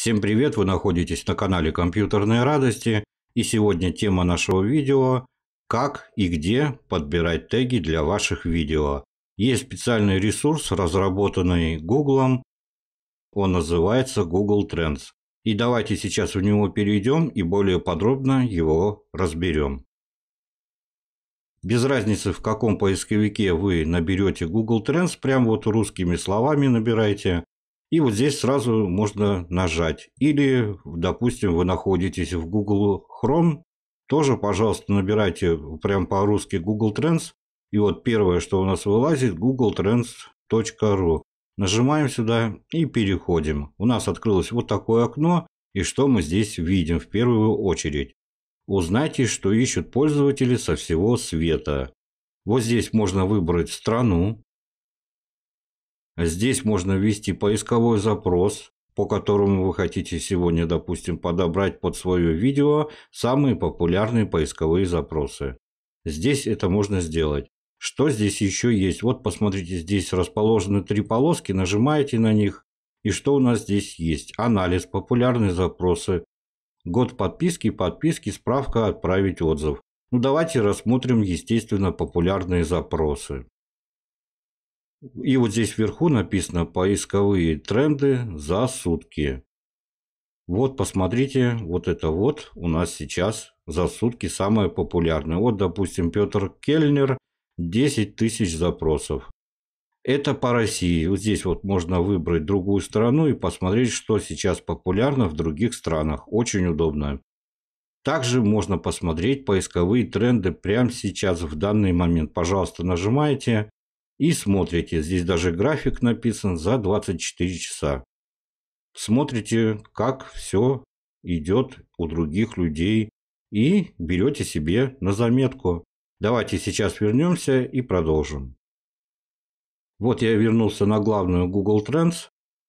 Всем привет, вы находитесь на канале Компьютерные радости и сегодня тема нашего видео «Как и где подбирать теги для ваших видео». Есть специальный ресурс, разработанный Google, он называется Google Trends. И давайте сейчас в него перейдем и более подробно его разберем. Без разницы, в каком поисковике вы наберете Google Trends, прям вот русскими словами набираете, и вот здесь сразу можно нажать. Или, допустим, вы находитесь в Google Chrome, тоже, пожалуйста, набирайте прям по-русски Google Trends. И вот первое, что у нас вылазит, googletrends.ru. Нажимаем сюда и переходим. У нас открылось вот такое окно. И что мы здесь видим в первую очередь? Узнайте, что ищут пользователи со всего света. Вот здесь можно выбрать страну, Здесь можно ввести поисковой запрос, по которому вы хотите сегодня, допустим, подобрать под свое видео самые популярные поисковые запросы. Здесь это можно сделать. Что здесь еще есть? Вот посмотрите, здесь расположены три полоски, нажимаете на них. И что у нас здесь есть? Анализ, популярные запросы, год подписки, подписки, справка, отправить отзыв. Ну давайте рассмотрим, естественно, популярные запросы. И вот здесь вверху написано «Поисковые тренды за сутки». Вот, посмотрите, вот это вот у нас сейчас за сутки самое популярное. Вот, допустим, Петр Кельнер, 10 тысяч запросов. Это по России. Вот здесь вот можно выбрать другую страну и посмотреть, что сейчас популярно в других странах. Очень удобно. Также можно посмотреть поисковые тренды прямо сейчас, в данный момент. Пожалуйста, нажимайте и смотрите. Здесь даже график написан за 24 часа. Смотрите, как все идет у других людей и берете себе на заметку. Давайте сейчас вернемся и продолжим. Вот я вернулся на главную Google Trends.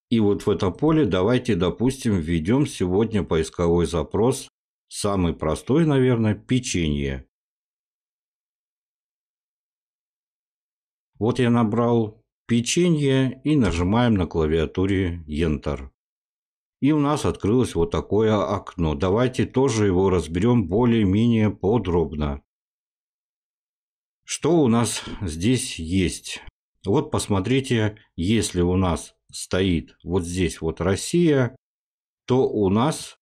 И вот в этом поле давайте, допустим, введем сегодня поисковой запрос. Самый простой, наверное, печенье. Вот я набрал печенье и нажимаем на клавиатуре Enter. И у нас открылось вот такое окно. Давайте тоже его разберем более-менее подробно. Что у нас здесь есть? Вот посмотрите, если у нас стоит вот здесь вот Россия, то у нас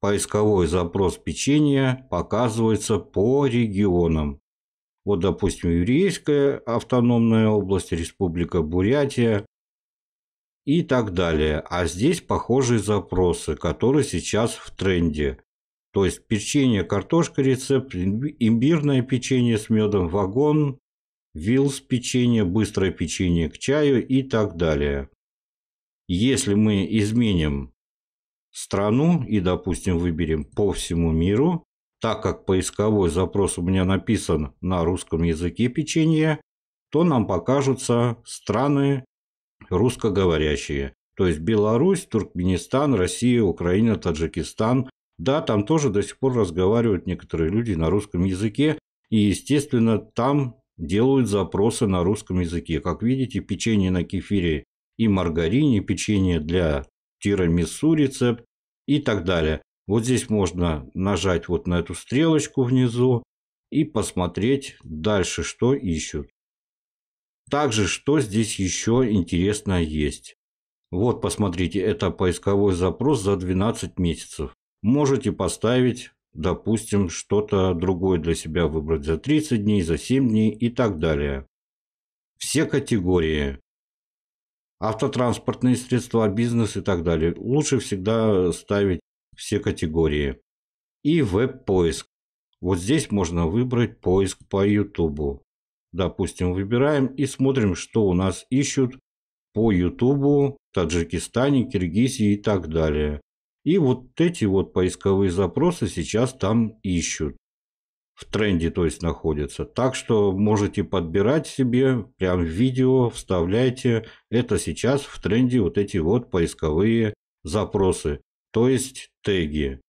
поисковой запрос печенья показывается по регионам. Вот, допустим, Юрийская автономная область, Республика Бурятия и так далее. А здесь похожие запросы, которые сейчас в тренде. То есть печенье, картошка рецепт, имбирное печенье с медом, вагон, вилс печенье, быстрое печенье к чаю и так далее. Если мы изменим страну и, допустим, выберем по всему миру, так как поисковой запрос у меня написан на русском языке печенье, то нам покажутся страны русскоговорящие. То есть Беларусь, Туркменистан, Россия, Украина, Таджикистан. Да, там тоже до сих пор разговаривают некоторые люди на русском языке. И, естественно, там делают запросы на русском языке. Как видите, печенье на кефире и маргарине, печенье для тирамису рецепт и так далее. Вот здесь можно нажать вот на эту стрелочку внизу и посмотреть дальше, что ищут. Также, что здесь еще интересно есть. Вот, посмотрите, это поисковой запрос за 12 месяцев. Можете поставить, допустим, что-то другое для себя выбрать за 30 дней, за 7 дней и так далее. Все категории. Автотранспортные средства, бизнес и так далее. Лучше всегда ставить все категории. И веб-поиск. Вот здесь можно выбрать поиск по YouTube. Допустим, выбираем и смотрим, что у нас ищут по YouTube, Таджикистане, Киргизии и так далее. И вот эти вот поисковые запросы сейчас там ищут. В тренде, то есть, находятся. Так что можете подбирать себе прям видео, вставляйте. Это сейчас в тренде вот эти вот поисковые запросы то есть теги.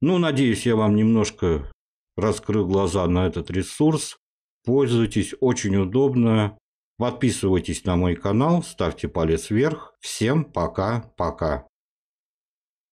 Ну, надеюсь, я вам немножко раскрыл глаза на этот ресурс. Пользуйтесь, очень удобно. Подписывайтесь на мой канал, ставьте палец вверх. Всем пока-пока.